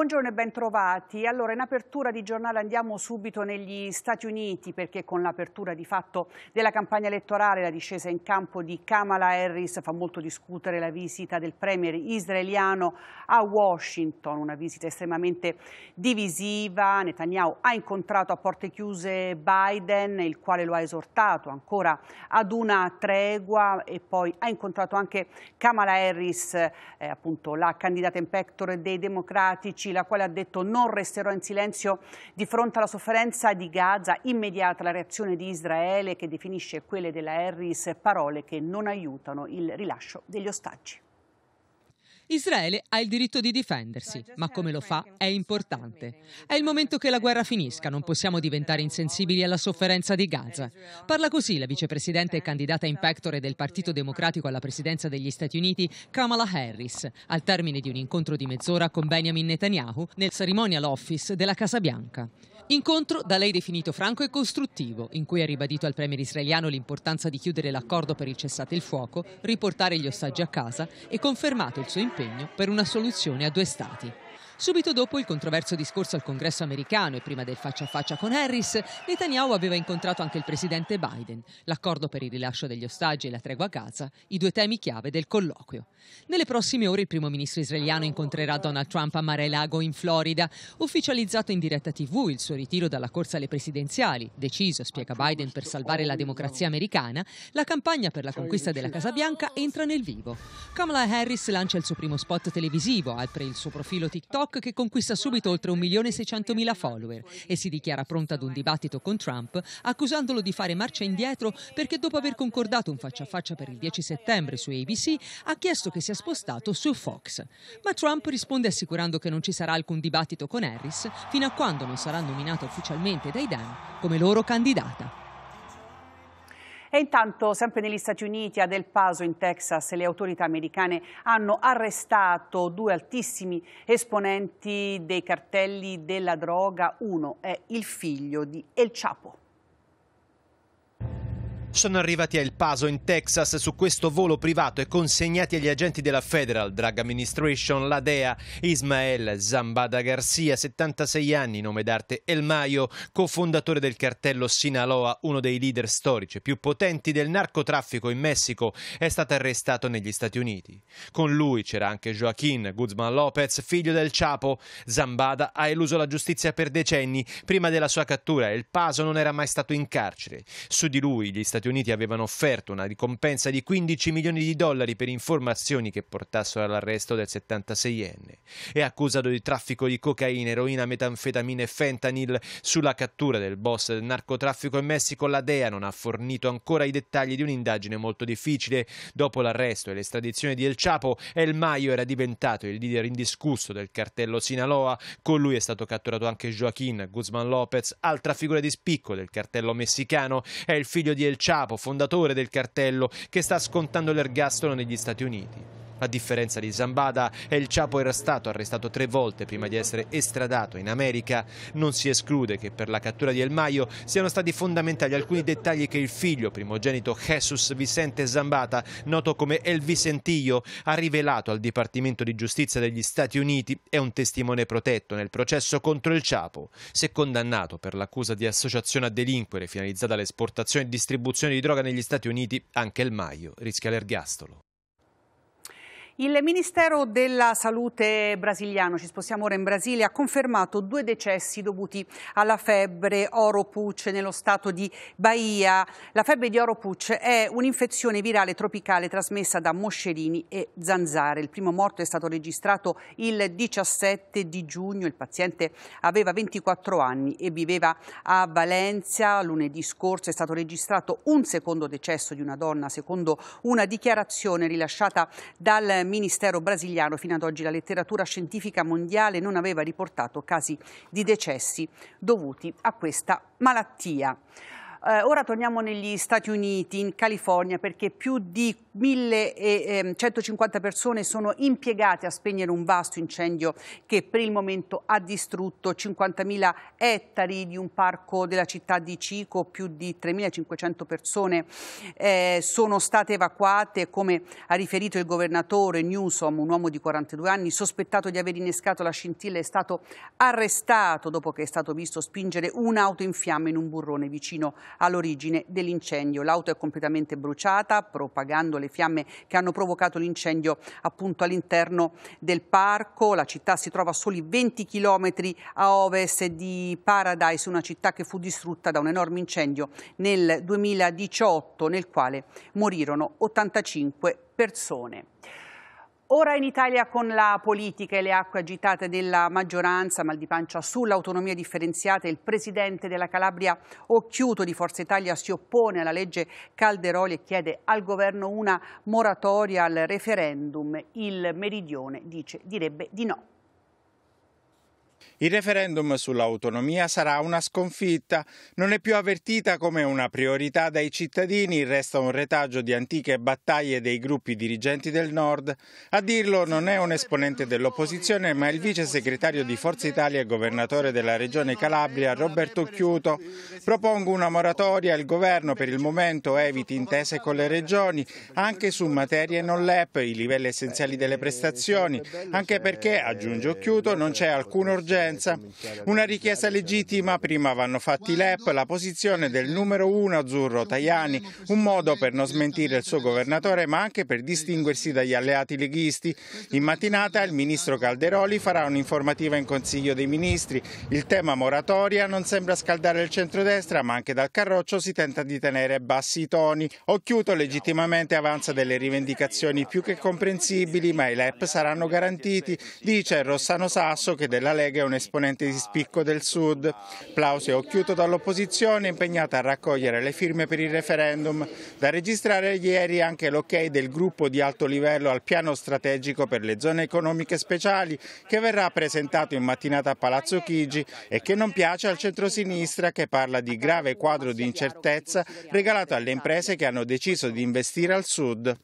Buongiorno e bentrovati. Allora, in apertura di giornale andiamo subito negli Stati Uniti perché con l'apertura di fatto della campagna elettorale la discesa in campo di Kamala Harris fa molto discutere la visita del premier israeliano a Washington, una visita estremamente divisiva. Netanyahu ha incontrato a porte chiuse Biden, il quale lo ha esortato ancora ad una tregua e poi ha incontrato anche Kamala Harris, eh, appunto la candidata in pectore dei democratici Parigi, la quale ha detto non resterò in silenzio di fronte alla sofferenza di Gaza, immediata la reazione di Israele che definisce quelle della Harris parole che non aiutano il rilascio degli ostaggi. Israele ha il diritto di difendersi, ma come lo fa è importante. È il momento che la guerra finisca, non possiamo diventare insensibili alla sofferenza di Gaza. Parla così la vicepresidente e candidata in pectore del Partito Democratico alla presidenza degli Stati Uniti, Kamala Harris, al termine di un incontro di mezz'ora con Benjamin Netanyahu nel Ceremonial Office della Casa Bianca. Incontro da lei definito franco e costruttivo, in cui ha ribadito al premier israeliano l'importanza di chiudere l'accordo per il cessate il fuoco, riportare gli ostaggi a casa e confermato il suo impegno impegno per una soluzione a due stati. Subito dopo il controverso discorso al congresso americano e prima del faccia a faccia con Harris, Netanyahu aveva incontrato anche il presidente Biden, l'accordo per il rilascio degli ostaggi e la tregua a Gaza, i due temi chiave del colloquio. Nelle prossime ore il primo ministro israeliano incontrerà Donald Trump a Mare Lago in Florida, ufficializzato in diretta tv il suo ritiro dalla corsa alle presidenziali, deciso, spiega Biden, per salvare la democrazia americana, la campagna per la conquista della Casa Bianca entra nel vivo. Kamala Harris lancia il suo primo spot televisivo, apre il suo profilo TikTok TikTok che conquista subito oltre 1.600.000 follower e si dichiara pronta ad un dibattito con Trump accusandolo di fare marcia indietro perché dopo aver concordato un faccia a faccia per il 10 settembre su ABC ha chiesto che sia spostato su Fox. Ma Trump risponde assicurando che non ci sarà alcun dibattito con Harris fino a quando non sarà nominata ufficialmente dai Dem come loro candidata. E intanto, sempre negli Stati Uniti, a Del Paso, in Texas, le autorità americane hanno arrestato due altissimi esponenti dei cartelli della droga. Uno è il figlio di El Chapo. Sono arrivati a El Paso, in Texas, su questo volo privato e consegnati agli agenti della Federal Drug Administration, la DEA, Ismael Zambada Garcia, 76 anni, nome d'arte El Mayo, cofondatore del cartello Sinaloa, uno dei leader storici più potenti del narcotraffico in Messico, è stato arrestato negli Stati Uniti. Con lui c'era anche Joaquín Guzman Lopez, figlio del Chapo. Zambada ha eluso la giustizia per decenni. Prima della sua cattura, El Paso non era mai stato in carcere. Su di lui gli Stati Stati Uniti avevano offerto una ricompensa di 15 milioni di dollari per informazioni che portassero all'arresto del 76enne. È accusato di traffico di cocaina, eroina, metanfetamine e fentanyl. Sulla cattura del boss del narcotraffico in Messico la DEA non ha fornito ancora i dettagli di un'indagine molto difficile. Dopo l'arresto e l'estradizione di El Chapo, El Maio era diventato il leader indiscusso del cartello Sinaloa. Con lui è stato catturato anche Joaquín Guzman Lopez, altra figura di spicco del cartello messicano. È il figlio di El Chapo Chapo, fondatore del cartello, che sta scontando l'ergastolo negli Stati Uniti. A differenza di Zambada, El Chapo era stato arrestato tre volte prima di essere estradato in America. Non si esclude che per la cattura di El Maio siano stati fondamentali alcuni dettagli che il figlio primogenito Jesus Vicente Zambada, noto come El Vicentillo, ha rivelato al Dipartimento di Giustizia degli Stati Uniti. È un testimone protetto nel processo contro il Chapo. Se condannato per l'accusa di associazione a delinquere finalizzata all'esportazione e distribuzione di droga negli Stati Uniti, anche El Maio rischia l'ergastolo. Il Ministero della Salute brasiliano, ci spostiamo ora in Brasile, ha confermato due decessi dovuti alla febbre oro puc nello stato di Bahia. La febbre di oro puc è un'infezione virale tropicale trasmessa da moscerini e zanzare. Il primo morto è stato registrato il 17 di giugno. Il paziente aveva 24 anni e viveva a Valencia. Lunedì scorso è stato registrato un secondo decesso di una donna, secondo una dichiarazione rilasciata dal Ministero brasiliano fino ad oggi la letteratura scientifica mondiale non aveva riportato casi di decessi dovuti a questa malattia. Eh, ora torniamo negli Stati Uniti, in California, perché più di 1150 ehm, persone sono impiegate a spegnere un vasto incendio che per il momento ha distrutto 50.000 ettari di un parco della città di Cico, più di 3.500 persone eh, sono state evacuate, come ha riferito il governatore Newsom, un uomo di 42 anni, sospettato di aver innescato la scintilla, è stato arrestato dopo che è stato visto spingere un'auto in fiamme in un burrone vicino a all'origine dell'incendio. L'auto è completamente bruciata, propagando le fiamme che hanno provocato l'incendio appunto all'interno del parco. La città si trova a soli 20 km a ovest di Paradise, una città che fu distrutta da un enorme incendio nel 2018 nel quale morirono 85 persone. Ora in Italia con la politica e le acque agitate della maggioranza, mal di pancia sull'autonomia differenziata, il presidente della Calabria Occhiuto di Forza Italia si oppone alla legge Calderoli e chiede al governo una moratoria al referendum. Il Meridione dice, direbbe di no. Il referendum sull'autonomia sarà una sconfitta, non è più avvertita come una priorità dai cittadini, resta un retaggio di antiche battaglie dei gruppi dirigenti del Nord. A dirlo non è un esponente dell'opposizione, ma il vice segretario di Forza Italia e governatore della regione Calabria, Roberto Chiuto. Propongo una moratoria, il governo per il momento eviti intese con le regioni, anche su materie non LEP, i livelli essenziali delle prestazioni, anche perché, aggiunge Occhiuto, non c'è alcuna urgenza concorrenza. Una richiesta legittima, prima vanno fatti i LEP, la posizione del numero uno azzurro Tajani, un modo per non smentire il suo governatore ma anche per distinguersi dagli alleati leghisti. In mattinata il ministro Calderoli farà un'informativa in Consiglio dei Ministri. Il tema moratoria non sembra scaldare il centrodestra ma anche dal carroccio si tenta di tenere bassi i toni. Occhiuto legittimamente avanza delle rivendicazioni più che comprensibili ma i LEP saranno garantiti. Dice Rossano Sasso che della Lega è un esponente di spicco del Sud. Plausi occhiuto dall'opposizione impegnata a raccogliere le firme per il referendum. Da registrare ieri anche l'ok del gruppo di alto livello al piano strategico per le zone economiche speciali che verrà presentato in mattinata a Palazzo Chigi e che non piace al centrosinistra che parla di grave quadro di incertezza regalato alle imprese che hanno deciso di investire al Sud.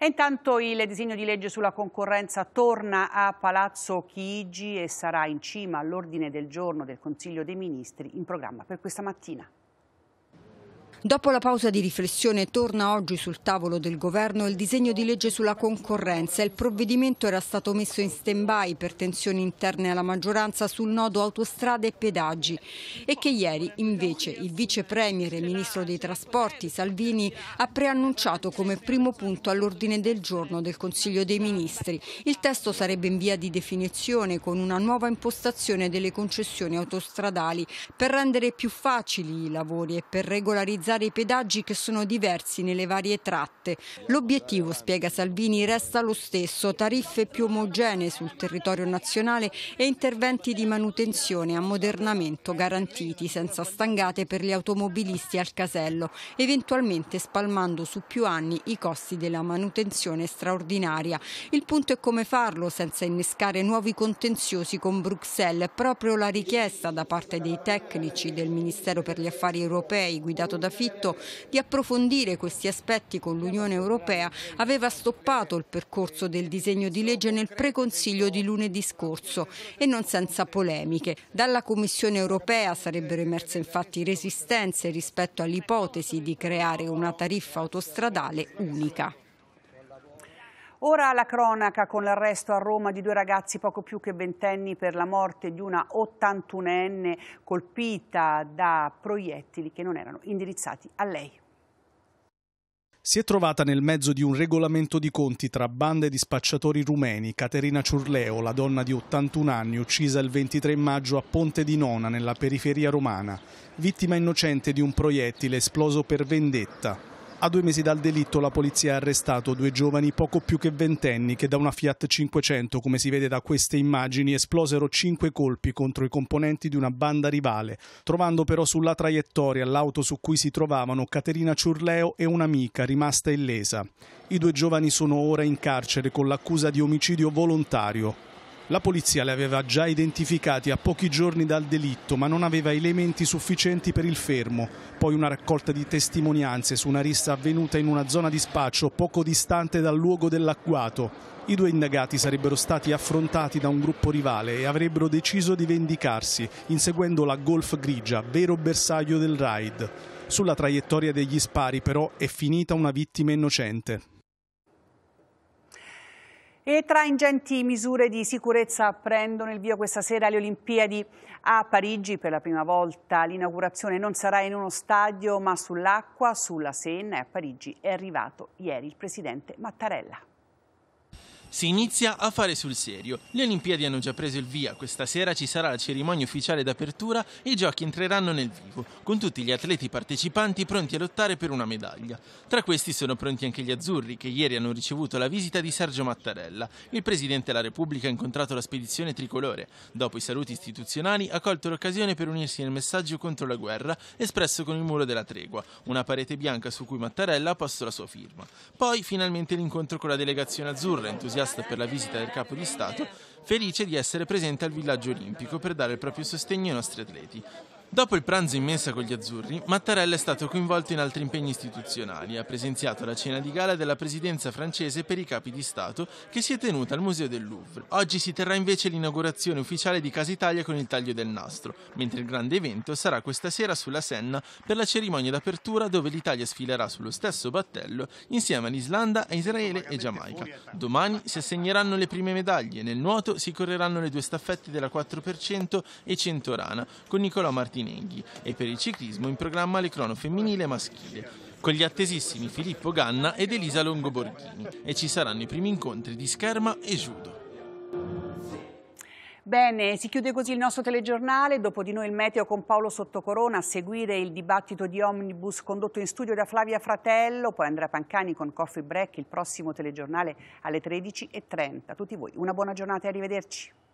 E intanto il disegno di legge sulla concorrenza torna a Palazzo Chigi e sarà in cima all'ordine del giorno del Consiglio dei Ministri in programma per questa mattina. Dopo la pausa di riflessione torna oggi sul tavolo del governo il disegno di legge sulla concorrenza. Il provvedimento era stato messo in stand-by per tensioni interne alla maggioranza sul nodo autostrade e pedaggi e che ieri invece il vice premier e ministro dei trasporti Salvini ha preannunciato come primo punto all'ordine del giorno del Consiglio dei Ministri. Il testo sarebbe in via di definizione con una nuova impostazione delle concessioni autostradali per rendere più facili i lavori e per regolarizzare organizzare i pedaggi che sono diversi nelle varie tratte. L'obiettivo, spiega Salvini, resta lo stesso, tariffe più omogenee sul territorio nazionale e interventi di manutenzione e ammodernamento garantiti senza stangate per gli automobilisti al casello, eventualmente spalmando su più anni i costi della manutenzione straordinaria. Il punto è come farlo senza innescare nuovi contenziosi con Bruxelles, proprio la richiesta da parte dei tecnici del Ministero per gli Affari Europei guidato da approfitto di approfondire questi aspetti con l'Unione Europea, aveva stoppato il percorso del disegno di legge nel preconsiglio di lunedì scorso e non senza polemiche. Dalla Commissione Europea sarebbero emerse infatti resistenze rispetto all'ipotesi di creare una tariffa autostradale unica. Ora la cronaca con l'arresto a Roma di due ragazzi poco più che ventenni per la morte di una 81enne colpita da proiettili che non erano indirizzati a lei si è trovata nel mezzo di un regolamento di conti tra bande di spacciatori rumeni. Caterina Ciurleo, la donna di 81 anni, uccisa il 23 maggio a Ponte di Nona, nella periferia romana, vittima innocente di un proiettile esploso per vendetta. A due mesi dal delitto la polizia ha arrestato due giovani poco più che ventenni che da una Fiat 500, come si vede da queste immagini, esplosero cinque colpi contro i componenti di una banda rivale, trovando però sulla traiettoria l'auto su cui si trovavano Caterina Ciurleo e un'amica rimasta illesa. I due giovani sono ora in carcere con l'accusa di omicidio volontario. La polizia li aveva già identificati a pochi giorni dal delitto, ma non aveva elementi sufficienti per il fermo. Poi una raccolta di testimonianze su una rissa avvenuta in una zona di spaccio poco distante dal luogo dell'acquato. I due indagati sarebbero stati affrontati da un gruppo rivale e avrebbero deciso di vendicarsi, inseguendo la Golf Grigia, vero bersaglio del raid. Sulla traiettoria degli spari però è finita una vittima innocente. E tra ingenti misure di sicurezza prendono il via questa sera le Olimpiadi a Parigi. Per la prima volta l'inaugurazione non sarà in uno stadio ma sull'acqua, sulla Senna e a Parigi è arrivato ieri il presidente Mattarella si inizia a fare sul serio. Le Olimpiadi hanno già preso il via, questa sera ci sarà la cerimonia ufficiale d'apertura e i giochi entreranno nel vivo, con tutti gli atleti partecipanti pronti a lottare per una medaglia. Tra questi sono pronti anche gli azzurri, che ieri hanno ricevuto la visita di Sergio Mattarella. Il Presidente della Repubblica ha incontrato la spedizione tricolore. Dopo i saluti istituzionali ha colto l'occasione per unirsi nel messaggio contro la guerra, espresso con il muro della tregua, una parete bianca su cui Mattarella ha posto la sua firma. Poi finalmente l'incontro con la delegazione azzurra, entusiasta entusiasta per la visita del capo di Stato, felice di essere presente al villaggio olimpico per dare il proprio sostegno ai nostri atleti. Dopo il pranzo in mensa con gli azzurri, Mattarella è stato coinvolto in altri impegni istituzionali e ha presenziato la cena di gala della presidenza francese per i capi di Stato che si è tenuta al Museo del Louvre. Oggi si terrà invece l'inaugurazione ufficiale di Casa Italia con il taglio del nastro, mentre il grande evento sarà questa sera sulla Senna per la cerimonia d'apertura dove l'Italia sfilerà sullo stesso battello insieme all'Islanda, a Israele e Giamaica. Domani si assegneranno le prime medaglie, nel nuoto si correranno le due staffette della 4% e 100 rana con Nicolò Martini Martinenghi e per il ciclismo in programma le crono femminile e maschile con gli attesissimi Filippo Ganna ed Elisa Longoborghini e ci saranno i primi incontri di scherma e judo. Bene, si chiude così il nostro telegiornale, dopo di noi il meteo con Paolo Sottocorona, a seguire il dibattito di Omnibus condotto in studio da Flavia Fratello, poi Andrea Pancani con Coffee Break, il prossimo telegiornale alle 13.30. Tutti voi, una buona giornata e arrivederci.